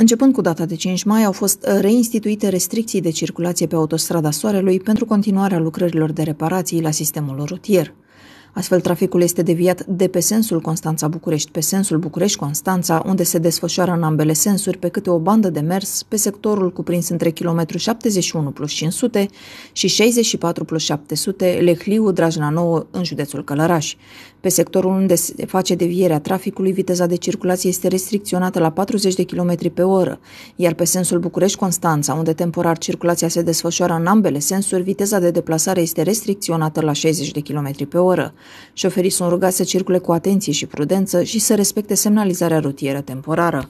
Începând cu data de 5 mai, au fost reinstituite restricții de circulație pe autostrada Soarelui pentru continuarea lucrărilor de reparații la sistemul rutier. Astfel, traficul este deviat de pe sensul Constanța-București pe sensul București-Constanța, unde se desfășoară în ambele sensuri pe câte o bandă de mers pe sectorul cuprins între km 71 plus 500 și 64 plus 700 Lehliu-Drajna 9 în județul Călăraș. Pe sectorul unde se face devierea traficului, viteza de circulație este restricționată la 40 de km pe oră, iar pe sensul București-Constanța, unde temporar circulația se desfășoară în ambele sensuri, viteza de deplasare este restricționată la 60 de km pe oră. Șoferii sunt rugați să circule cu atenție și prudență și să respecte semnalizarea rutieră temporară.